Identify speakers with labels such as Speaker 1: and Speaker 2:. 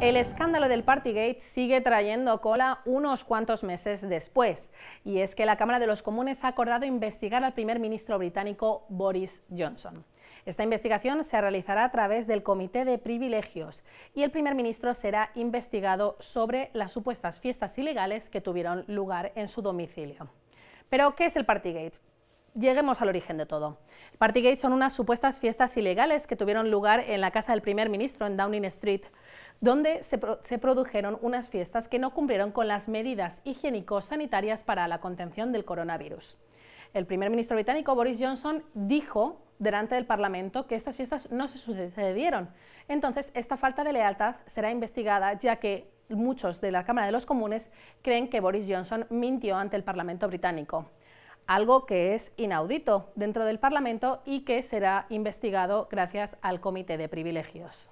Speaker 1: El escándalo del Partygate sigue trayendo cola unos cuantos meses después, y es que la Cámara de los Comunes ha acordado investigar al primer ministro británico Boris Johnson. Esta investigación se realizará a través del Comité de Privilegios y el primer ministro será investigado sobre las supuestas fiestas ilegales que tuvieron lugar en su domicilio. Pero, ¿qué es el Partygate? Lleguemos al origen de todo. Partygate son unas supuestas fiestas ilegales que tuvieron lugar en la casa del primer ministro en Downing Street, donde se, se produjeron unas fiestas que no cumplieron con las medidas higiénico-sanitarias para la contención del coronavirus. El primer ministro británico Boris Johnson dijo delante del Parlamento que estas fiestas no se sucedieron. Entonces, esta falta de lealtad será investigada, ya que muchos de la Cámara de los Comunes creen que Boris Johnson mintió ante el Parlamento británico algo que es inaudito dentro del Parlamento y que será investigado gracias al Comité de Privilegios.